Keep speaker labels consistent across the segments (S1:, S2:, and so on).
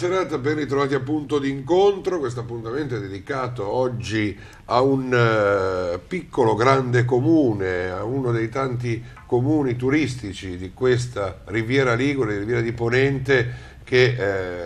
S1: serata, ben ritrovati a punto d'incontro. Questo appuntamento è dedicato oggi a un eh, piccolo grande comune, a uno dei tanti comuni turistici di questa Riviera Ligure, Riviera di Ponente, che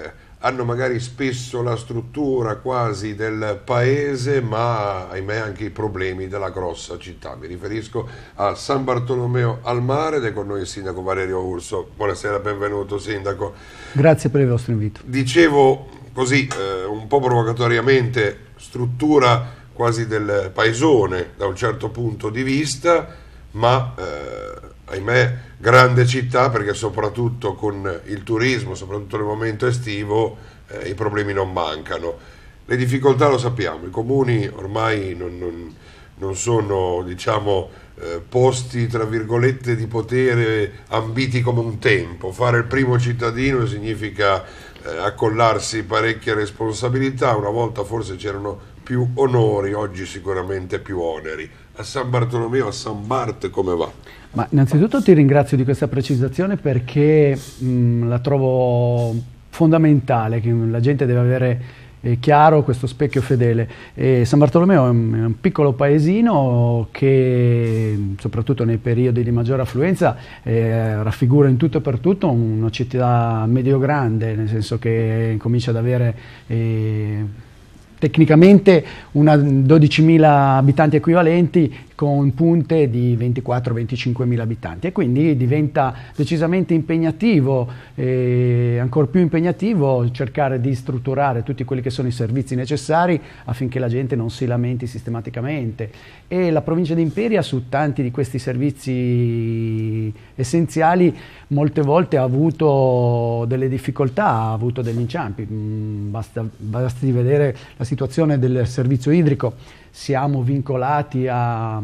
S1: eh, hanno magari spesso la struttura quasi del paese, ma ahimè anche i problemi della grossa città. Mi riferisco a San Bartolomeo al Mare ed è con noi il sindaco Valerio Urso. Buonasera, benvenuto sindaco.
S2: Grazie per il vostro invito.
S1: Dicevo così, eh, un po' provocatoriamente, struttura quasi del paesone da un certo punto di vista, ma... Eh, ahimè, grande città perché soprattutto con il turismo, soprattutto nel momento estivo, eh, i problemi non mancano. Le difficoltà lo sappiamo, i comuni ormai non, non, non sono diciamo, eh, posti tra virgolette di potere ambiti come un tempo. Fare il primo cittadino significa eh, accollarsi parecchie responsabilità, una volta forse c'erano più onori, oggi sicuramente più oneri a San Bartolomeo, a San Bart come va?
S2: Ma innanzitutto ti ringrazio di questa precisazione perché mh, mm, la trovo fondamentale, che la gente deve avere eh, chiaro questo specchio fedele. E San Bartolomeo è un, è un, piccolo paesino che soprattutto nei periodi di maggiore affluenza eh, raffigura in tutto e per tutto una città medio-grande, nel senso che comincia ad avere... Eh, tecnicamente una 12.000 abitanti equivalenti con punte di 24-25.000 abitanti e quindi diventa decisamente impegnativo, e eh, ancora più impegnativo cercare di strutturare tutti quelli che sono i servizi necessari affinché la gente non si lamenti sistematicamente e la provincia di Imperia su tanti di questi servizi essenziali molte volte ha avuto delle difficoltà, ha avuto degli inciampi, mm, basta, basti vedere la situazione situazione del servizio idrico siamo vincolati a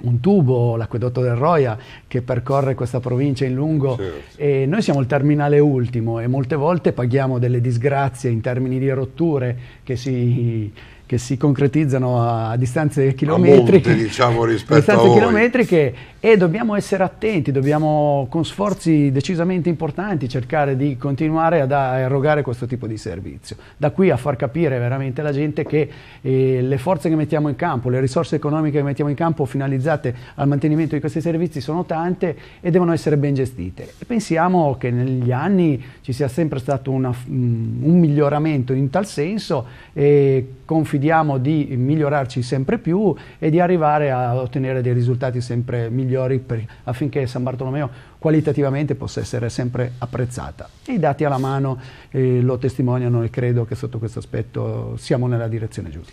S2: un tubo, l'acquedotto del Roia, che percorre questa provincia in lungo certo. e noi siamo il terminale ultimo e molte volte paghiamo delle disgrazie in termini di rotture che si che si concretizzano a distanze chilometriche,
S1: diciamo, distanze
S2: chilometriche e dobbiamo essere attenti, dobbiamo con sforzi decisamente importanti cercare di continuare ad, erogare questo tipo di servizio. Da qui a far capire veramente alla gente che eh, le forze che mettiamo in campo, le risorse economiche che mettiamo in campo finalizzate al mantenimento di questi servizi sono tante e devono essere ben gestite. E pensiamo che negli anni ci sia sempre stato una, un miglioramento in tal senso e confidiamo fidiamo di migliorarci sempre più e di arrivare a ottenere dei risultati sempre migliori per, affinché San Bartolomeo qualitativamente possa essere sempre apprezzata. I dati alla mano eh, lo testimoniano e credo che sotto questo aspetto siamo nella direzione giusta.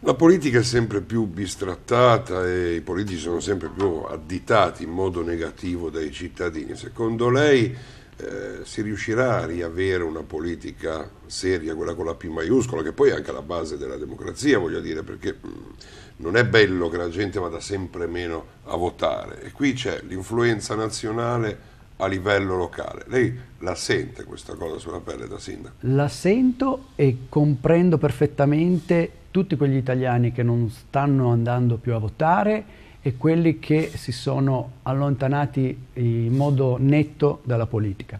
S1: La politica è sempre più bistrattata e i politici sono sempre più additati in modo negativo dai cittadini. Secondo lei eh, si riuscirà a riavere una politica seria, quella con la P maiuscola, che poi è anche la base della democrazia, voglio dire, perché mh, mm, non è bello che la gente vada sempre meno a votare. E qui c'è l'influenza nazionale a livello locale. Lei la sente questa cosa sulla pelle da sindaco?
S2: La sento e comprendo perfettamente tutti quegli italiani che non stanno andando più a votare e quelli che si sono allontanati in modo netto dalla politica,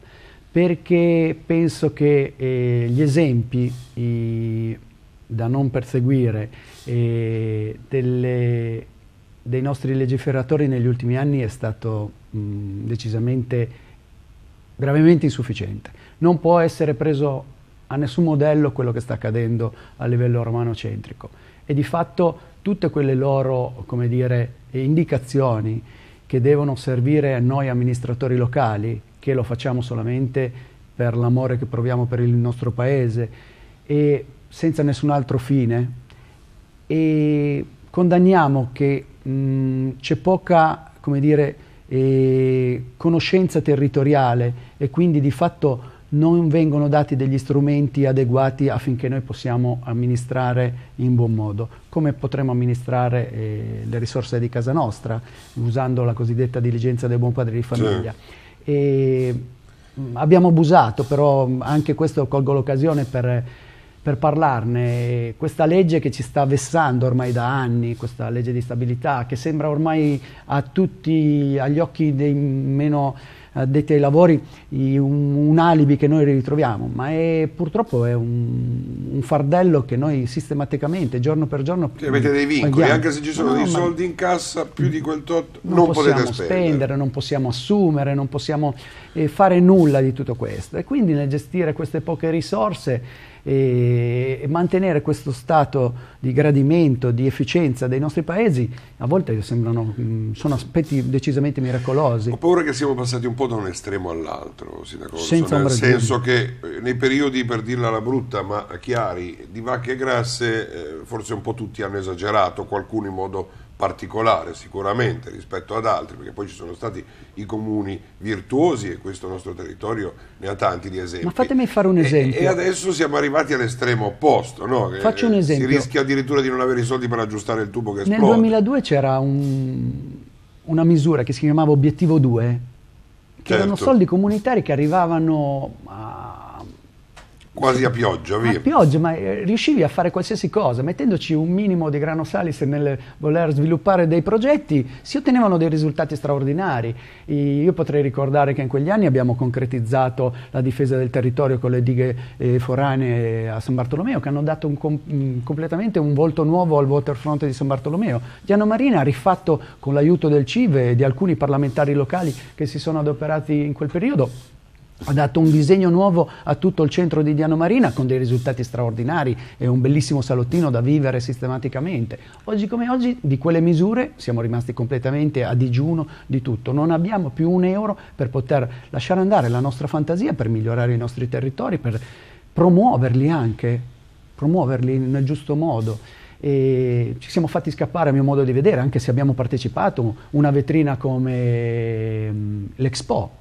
S2: perché penso che eh, gli esempi i, da non perseguire eh, delle, dei nostri legiferatori negli ultimi anni è stato mh, decisamente gravemente insufficiente. Non può essere preso a nessun modello quello che sta accadendo a livello romano-centrico e di fatto tutte quelle loro, come dire, indicazioni che devono servire a noi amministratori locali, che lo facciamo solamente per l'amore che proviamo per il nostro paese e senza nessun altro fine. E condanniamo che mh, mm, c'è poca, come dire, eh, conoscenza territoriale e quindi di fatto non vengono dati degli strumenti adeguati affinché noi possiamo amministrare in buon modo. Come potremmo amministrare eh, le risorse di casa nostra, usando la cosiddetta diligenza del buon padre di famiglia. Sì. E, mm, abbiamo abusato, però mm, anche questo colgo l'occasione per, per parlarne. Questa legge che ci sta vessando ormai da anni, questa legge di stabilità, che sembra ormai a tutti, agli occhi dei meno addetti ai lavori i, un, un, alibi che noi ritroviamo, ma è, purtroppo è un, un, fardello che noi sistematicamente, giorno per giorno... Che avete dei vincoli, anche se ci sono no, dei soldi
S1: in cassa, più di quel tot non, non potete spendere. spendere.
S2: Non possiamo assumere, non possiamo eh, fare nulla di tutto questo. E quindi nel gestire queste poche risorse e mantenere questo stato di gradimento, di efficienza dei nostri paesi a volte sembrano, mm, sono aspetti decisamente miracolosi. Ho
S1: paura che siamo passati un po' da un estremo all'altro, sindaco, Senza nel senso che eh, nei periodi, per dirla alla brutta, ma chiari, di vacche grasse, eh, forse un po' tutti hanno esagerato, qualcuno in modo particolare sicuramente rispetto ad altri, perché poi ci sono stati i comuni virtuosi e questo nostro territorio ne ha tanti di esempi. Ma
S2: fatemi fare un esempio. E, e
S1: adesso siamo arrivati all'estremo opposto, no? Faccio un esempio. Si rischia addirittura di non avere i soldi per aggiustare il tubo che esplode. Nel 2002
S2: c'era un, una misura che si chiamava Obiettivo 2, che certo. erano soldi comunitari che arrivavano a
S1: Quasi a pioggia, via. A
S2: pioggia, ma eh, riuscivi a fare qualsiasi cosa, mettendoci un minimo di grano salis nel voler sviluppare dei progetti, si ottenevano dei risultati straordinari. Io potrei ricordare che in quegli anni abbiamo concretizzato la difesa del territorio con le dighe eh, foranee a San Bartolomeo, che hanno dato un com- mm, completamente un volto nuovo al waterfront di San Bartolomeo. Gianno Marina ha rifatto con l'aiuto del CIVE e di alcuni parlamentari locali che si sono adoperati in quel periodo ha dato un disegno nuovo a tutto il centro di Diano Marina con dei risultati straordinari e un bellissimo salottino da vivere sistematicamente. Oggi come oggi di quelle misure siamo rimasti completamente a digiuno di tutto, non abbiamo più un euro per poter lasciare andare la nostra fantasia per migliorare i nostri territori, per promuoverli anche, promuoverli nel giusto modo. E ci siamo fatti scappare a mio modo di vedere, anche se abbiamo partecipato, una vetrina come mm, l'Expo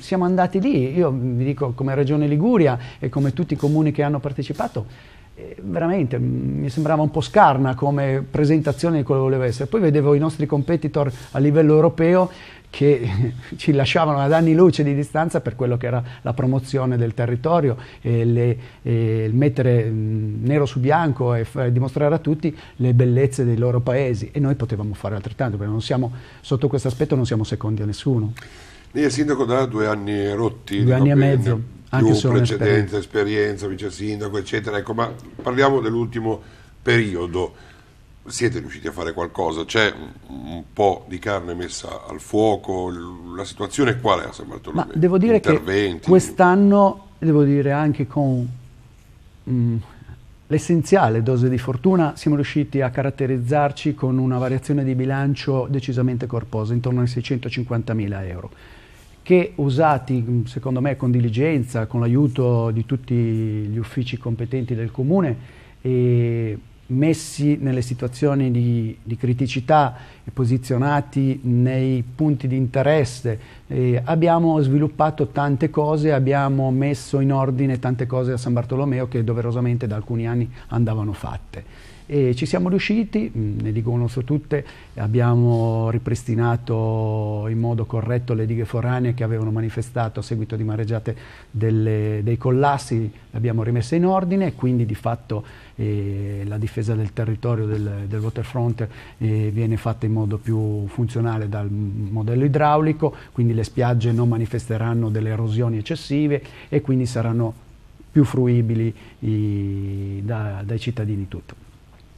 S2: siamo andati lì, io vi dico come Regione Liguria e come tutti i comuni che hanno partecipato, eh, veramente mi sembrava un po' scarna come presentazione di quello che voleva essere. Poi vedevo i nostri competitor a livello europeo che ci lasciavano ad anni luce di distanza per quello che era la promozione del territorio e, le, e il mettere nero su bianco e f- dimostrare a tutti le bellezze dei loro paesi e noi potevamo fare altrettanto perché non siamo, sotto questo aspetto non siamo secondi a nessuno.
S1: Lei è sindaco da due anni rotti. Due anni e mezzo. Anche più precedenza, esperienza, vice sindaco, eccetera. Ecco, ma parliamo dell'ultimo periodo. Siete riusciti a fare qualcosa? C'è un po' di carne messa al fuoco? La situazione qual è a San Bartolomeo? Ma devo dire Interventi. che
S2: quest'anno, devo dire anche con mh, mm, l'essenziale dose di fortuna, siamo riusciti a caratterizzarci con una variazione di bilancio decisamente corposa, intorno ai 650 mila euro che usati secondo me con diligenza, con l'aiuto di tutti gli uffici competenti del comune e messi nelle situazioni di, di criticità e posizionati nei punti di interesse, e abbiamo sviluppato tante cose, abbiamo messo in ordine tante cose a San Bartolomeo che doverosamente da alcuni anni andavano fatte. E ci siamo riusciti, mm, ne dico uno su tutte, abbiamo ripristinato in modo corretto le dighe foranee che avevano manifestato a seguito di mareggiate delle, dei collassi, le abbiamo rimesse in ordine e quindi di fatto eh, la difesa del territorio del, del waterfront eh, viene fatta in modo più funzionale dal modello idraulico, quindi le spiagge non manifesteranno delle erosioni eccessive e quindi saranno più fruibili i, da, dai cittadini tutto.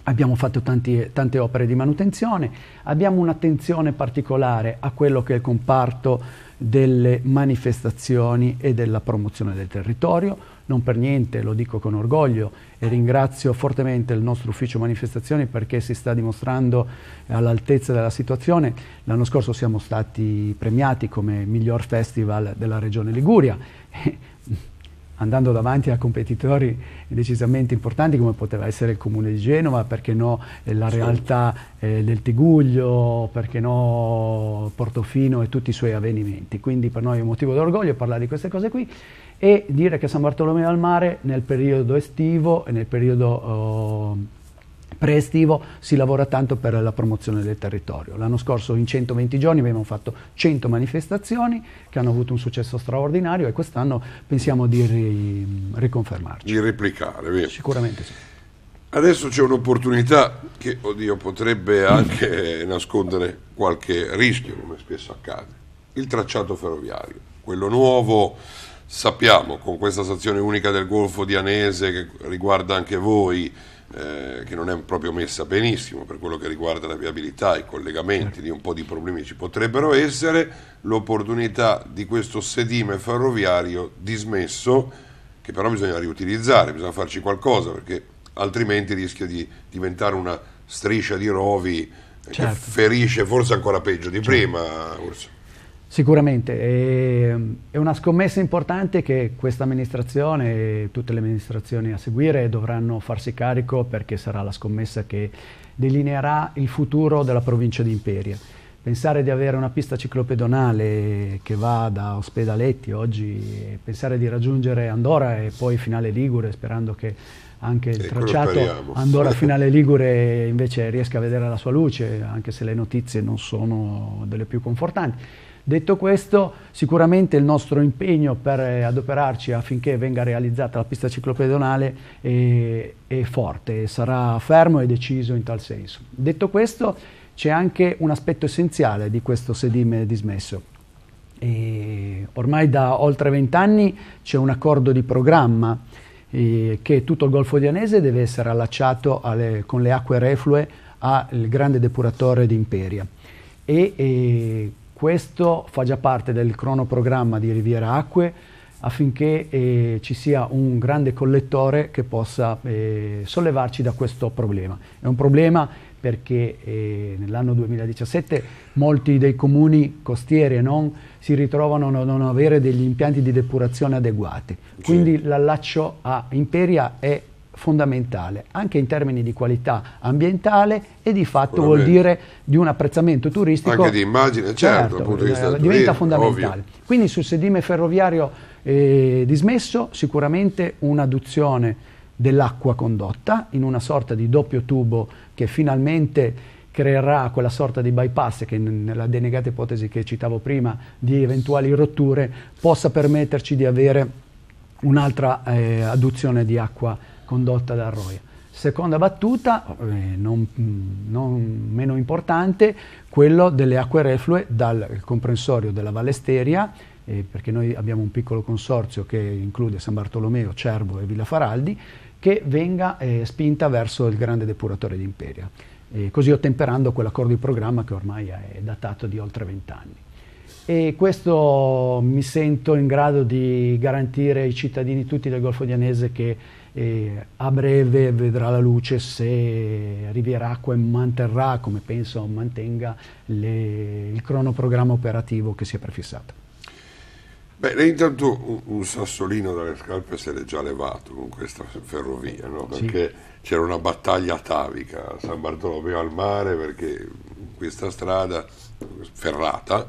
S2: Abbiamo fatto tanti, tante opere di manutenzione, abbiamo un'attenzione particolare a quello che è il comparto delle manifestazioni e della promozione del territorio. Non per niente, lo dico con orgoglio e ringrazio fortemente il nostro ufficio manifestazioni perché si sta dimostrando all'altezza della situazione. L'anno scorso siamo stati premiati come miglior festival della regione Liguria andando davanti a competitori decisamente importanti come poteva essere il Comune di Genova, perché no eh, la realtà eh, del Tiguglio, perché no Portofino e tutti i suoi avvenimenti. Quindi per noi è un motivo d'orgoglio parlare di queste cose qui e dire che San Bartolomeo al Mare nel periodo estivo e nel periodo oh, preestivo si lavora tanto per la promozione del territorio. L'anno scorso in 120 giorni abbiamo fatto 100 manifestazioni che hanno avuto un successo straordinario e quest'anno pensiamo di ri- riconfermarci.
S1: Di replicare, vero? Sicuramente sì. Adesso c'è un'opportunità che, oddio, potrebbe mm. anche nascondere qualche rischio, come spesso accade. Il tracciato ferroviario, quello nuovo, sappiamo, con questa stazione unica del Golfo di Anese che riguarda anche voi, eh, che non è proprio messa benissimo per quello che riguarda la viabilità, i collegamenti, di un po' di problemi ci potrebbero essere, l'opportunità di questo sedime ferroviario dismesso, che però bisogna riutilizzare, bisogna farci qualcosa, perché altrimenti rischia di diventare una striscia di rovi eh, certo. che ferisce forse ancora peggio di certo. prima, Urso.
S2: Sicuramente, è, è una scommessa importante che questa amministrazione e tutte le amministrazioni a seguire dovranno farsi carico perché sarà la scommessa che delineerà il futuro della provincia di Imperia. Pensare di avere una pista ciclopedonale che va da Ospedaletti oggi, pensare di raggiungere Andorra e poi Finale Ligure, sperando che anche il e tracciato Andorra Finale Ligure invece riesca a vedere la sua luce, anche se le notizie non sono delle più confortanti. Detto questo, sicuramente il nostro impegno per eh, adoperarci affinché venga realizzata la pista ciclopedonale è, è forte, sarà fermo e deciso in tal senso. Detto questo, c'è anche un aspetto essenziale di questo sedime dismesso. E ormai da oltre vent'anni c'è un accordo di programma che tutto il Golfo di Anese deve essere allacciato alle, con le acque reflue al grande depuratore di Imperia. E, e questo fa già parte del cronoprogramma di Riviera Acque affinché eh, ci sia un grande collettore che possa eh, sollevarci da questo problema. È un problema perché eh, nell'anno 2017 molti dei comuni costieri e non si ritrovano a non avere degli impianti di depurazione adeguati. Quindi sì. l'allaccio a Imperia è fondamentale anche in termini di qualità ambientale e di fatto vuol dire di un apprezzamento turistico anche di immagine certo, certo eh, diventa turismo, fondamentale ovvio. quindi sul sedime ferroviario eh, dismesso sicuramente un'adduzione dell'acqua condotta in una sorta di doppio tubo che finalmente creerà quella sorta di bypass che nella denegata ipotesi che citavo prima di eventuali rotture possa permetterci di avere un'altra eh, adduzione di acqua condotta da Arroyo. Seconda battuta, eh, non, non, meno importante, quello delle acque reflue dal comprensorio della Vallesteria, eh, perché noi abbiamo un piccolo consorzio che include San Bartolomeo, Cervo e Villa Faraldi, che venga eh, spinta verso il grande depuratore di Imperia, eh, così ottemperando quell'accordo di programma che ormai è datato di oltre vent'anni e questo mi sento in grado di garantire ai cittadini tutti del Golfo di Anese che e a breve vedrà la luce se Riviera Acque manterrà, come penso mantenga, le, il cronoprogramma operativo che si è prefissato.
S1: Beh, intanto un, un, sassolino dalle scarpe se l'è già levato con questa ferrovia, no? perché sì. c'era una battaglia atavica a San Bartolomeo al mare, perché questa strada ferrata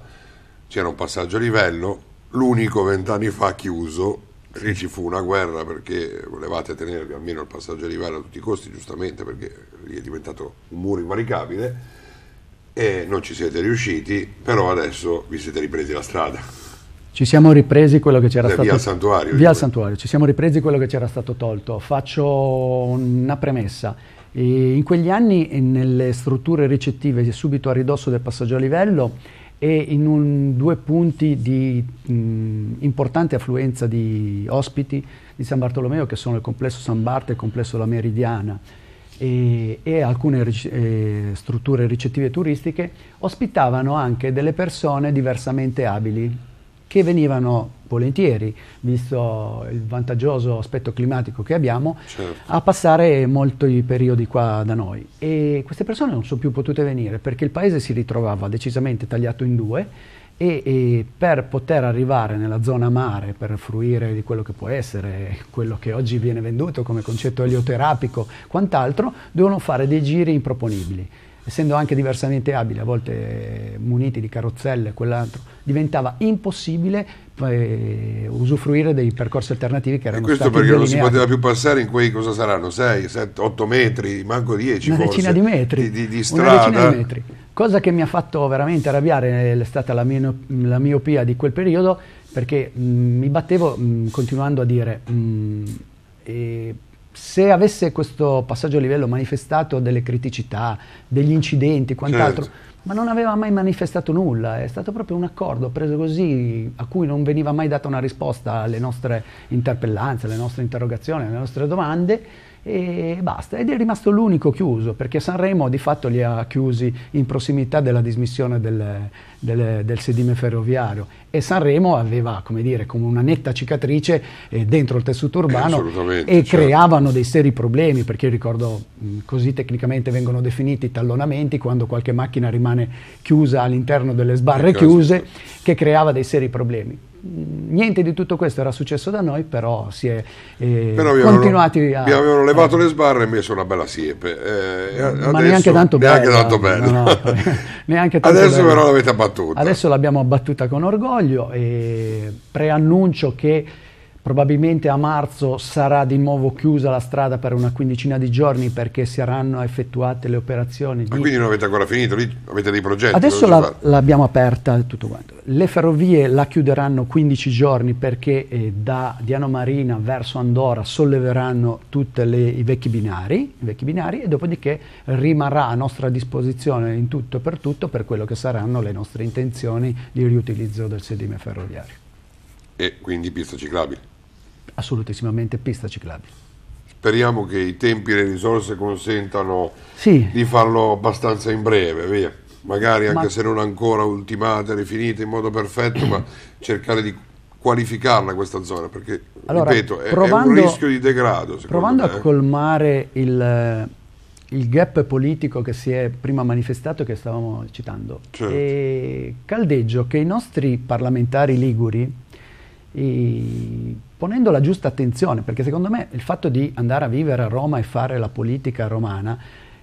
S1: c'era un passaggio a livello, l'unico vent'anni fa chiuso Lì ci fu una guerra perché volevate tenervi almeno il passaggio a livello a tutti i costi, giustamente, perché lì è diventato un muro invalicabile e non ci siete riusciti, però adesso vi siete ripresi la strada. Ci
S2: siamo ripresi quello che c'era via stato... Via al
S1: santuario.
S2: al santuario, ci siamo ripresi quello che c'era stato tolto. Faccio una premessa. E in quegli anni nelle strutture ricettive subito a ridosso del passaggio a livello e in un, due punti di mh, mm, importante affluenza di ospiti di San Bartolomeo che sono il complesso San Bart e il complesso La Meridiana e, e alcune eh, strutture ricettive turistiche ospitavano anche delle persone diversamente abili che venivano volentieri, visto il vantaggioso aspetto climatico che abbiamo, certo. a passare molti periodi qua da noi. E queste persone non sono più potute venire perché il paese si ritrovava decisamente tagliato in due e, e, per poter arrivare nella zona mare, per fruire di quello che può essere, quello che oggi viene venduto come concetto elioterapico, quant'altro, devono fare dei giri improponibili essendo anche diversamente abili, a volte eh, muniti di carrozzelle e quell'altro, diventava impossibile eh, usufruire dei percorsi alternativi che erano e questo perché non si poteva
S1: più passare in quei, cosa saranno, 6, 7, 8 metri, manco 10 una decina di metri, di, di, di strada. Di metri.
S2: Cosa che mi ha fatto veramente arrabbiare eh, è stata la, mio, la miopia di quel periodo, perché mh, mm, mi battevo mh, mm, continuando a dire... Mh, mm, e, se avesse questo passaggio a livello manifestato delle criticità, degli incidenti, quant'altro, certo. ma non aveva mai manifestato nulla, è stato proprio un accordo preso così a cui non veniva mai data una risposta alle nostre interpellanze, alle nostre interrogazioni, alle nostre domande e basta. Ed è rimasto l'unico chiuso, perché Sanremo di fatto li ha chiusi in prossimità della dismissione del, del, del, sedime ferroviario e Sanremo aveva come, dire, come una netta cicatrice eh, dentro il tessuto urbano eh, e certo. creavano dei seri problemi perché io ricordo mh, così tecnicamente vengono definiti tallonamenti quando qualche macchina rimane chiusa all'interno delle sbarre eh, certo. chiuse che creava dei seri problemi niente di tutto questo era successo da noi, però si è eh, però continuati a... Vi
S1: avevano eh, levato eh, le sbarre e messo una bella siepe. Eh, ma adesso, neanche tanto bella. Neanche tanto bella. No, no, neanche tanto adesso bella. però l'avete abbattuto battuta. Adesso
S2: l'abbiamo battuta con orgoglio e preannuncio che Probabilmente a marzo sarà di nuovo chiusa la strada per una quindicina di giorni perché saranno effettuate le operazioni. Di... Ma quindi non
S1: avete ancora finito, lì avete dei progetti? Adesso la,
S2: l'abbiamo aperta tutto quanto. Le ferrovie la chiuderanno 15 giorni perché eh, da Diano Marina verso Andorra solleveranno tutti i vecchi binari, vecchi binari e dopodiché rimarrà a nostra disposizione in tutto e per tutto per quello che saranno le nostre intenzioni di riutilizzo del sedime ferroviario.
S1: E quindi pista ciclabile?
S2: assolutissimamente pista ciclabile.
S1: Speriamo che i tempi e le risorse consentano sì. di farlo abbastanza in breve, via. Magari anche ma... se non ancora ultimate, rifinite in modo perfetto, ma cercare di qualificarla questa zona, perché, allora, ripeto, è, provando, è, un rischio di degrado. Provando me. a eh.
S2: colmare il, il, gap politico che si è prima manifestato che stavamo citando, certo. caldeggio che i nostri parlamentari liguri, i, ponendo la giusta attenzione, perché secondo me il fatto di andare a vivere a Roma e fare la politica romana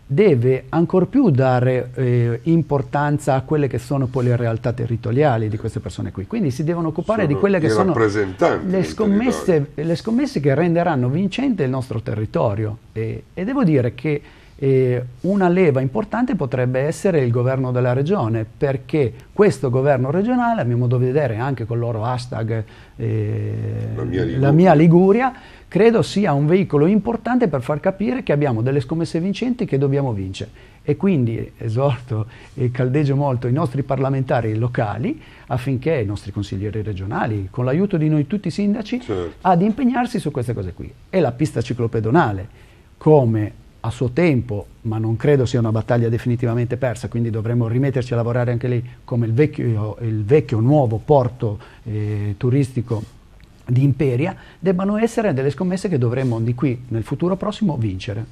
S2: deve ancor più dare eh, importanza a quelle che sono poi le realtà territoriali di queste persone qui. Quindi si devono occupare sono di quelle che sono le
S1: scommesse,
S2: le scommesse, che renderanno vincente il nostro territorio. E, e devo dire che e una leva importante potrebbe essere il governo della regione, perché questo governo regionale, a mio modo di vedere, anche con il loro hashtag eh, la, mia la, mia Liguria, credo sia un veicolo importante per far capire che abbiamo delle scommesse vincenti che dobbiamo vincere. E quindi esorto e caldeggio molto i nostri parlamentari locali affinché i nostri consiglieri regionali, con l'aiuto di noi tutti i sindaci, certo. ad impegnarsi su queste cose qui. E la pista ciclopedonale come a suo tempo, ma non credo sia una battaglia definitivamente persa, quindi dovremmo rimetterci a lavorare anche lì come il vecchio, il vecchio nuovo porto eh, turistico di Imperia, debbano essere delle scommesse che dovremmo di qui nel futuro prossimo vincere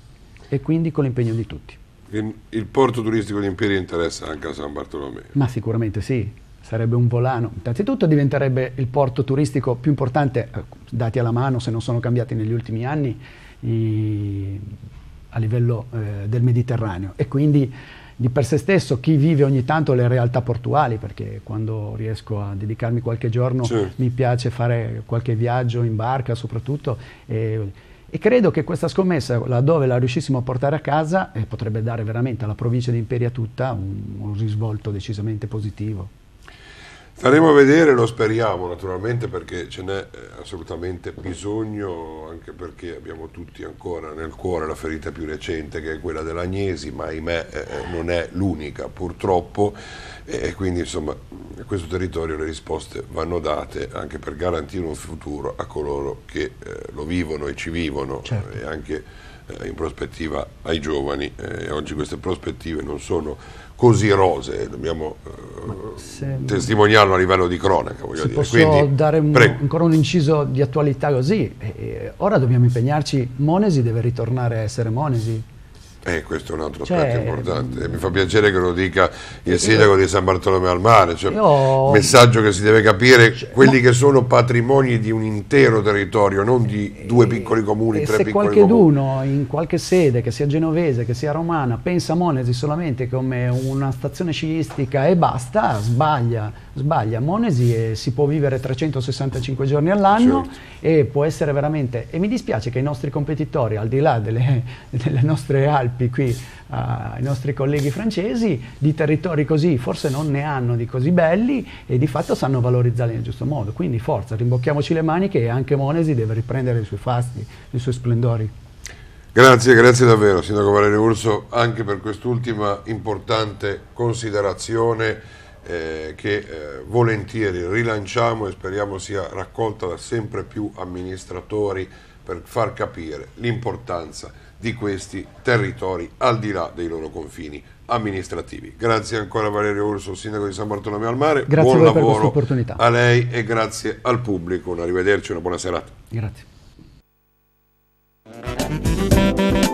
S2: e quindi con l'impegno di tutti.
S1: Il, il porto turistico di Imperia interessa anche a San Bartolomeo?
S2: Ma sicuramente sì, sarebbe un volano. Innanzitutto diventerebbe il porto turistico più importante, eh, dati alla mano se non sono cambiati negli ultimi anni, i a livello eh, del Mediterraneo e quindi di per sé stesso chi vive ogni tanto le realtà portuali, perché quando riesco a dedicarmi qualche giorno certo. mi piace fare qualche viaggio in barca soprattutto. E, e credo che questa scommessa, laddove la riuscissimo a portare a casa, eh, potrebbe dare veramente alla provincia di Imperia tutta un, un risvolto decisamente positivo.
S1: Staremo a vedere, lo speriamo naturalmente perché ce n'è eh, assolutamente bisogno, anche perché abbiamo tutti ancora nel cuore la ferita più recente che è quella dell'Agnesi, ma ahimè eh, eh non è l'unica purtroppo e quindi insomma a questo territorio le risposte vanno date anche per garantire un futuro a coloro che eh, lo vivono e ci vivono certo. e anche eh, in prospettiva ai giovani eh, e oggi queste prospettive non sono così rosee, dobbiamo eh, testimoniarlo a livello di cronaca. Voglio dire. posso Quindi, dare un, ancora
S2: un inciso di attualità così, eh, eh, ora dobbiamo impegnarci, Monesi deve ritornare a essere Monesi,
S1: eh, questo è un altro cioè, aspetto importante. Mi fa mm. piacere che lo dica il sindaco di San Bartolomeo al Mare, cioè, io, messaggio che si deve capire, cioè, quelli ma, che sono patrimoni di un intero territorio, non di eh, due piccoli comuni, tre piccoli comuni.
S2: Se qualcuno in qualche sede, che sia genovese, che sia romana, pensa a Monesi solamente come una stazione sciistica e basta, sbaglia sbaglia Monesi e si può vivere 365 giorni all'anno certo. e può essere veramente... E mi dispiace che i nostri competitori, al di là delle, delle nostre Alpi qui, uh, i nostri colleghi francesi, di territori così forse non ne hanno di così belli e di fatto sanno valorizzarli nel giusto modo. Quindi forza, rimbocchiamoci le maniche e anche Monesi deve riprendere i suoi fasti, i suoi splendori.
S1: Grazie, grazie davvero Sindaco Valerio Urso anche per quest'ultima importante considerazione eh, che eh, volentieri rilanciamo e speriamo sia raccolta da sempre più amministratori per far capire l'importanza di questi territori al di là dei loro confini amministrativi. Grazie ancora Valerio Urso, sindaco di San Bartolomeo al Mare, grazie buon a lavoro a lei e grazie al pubblico, un arrivederci, e una buona serata.
S2: Grazie.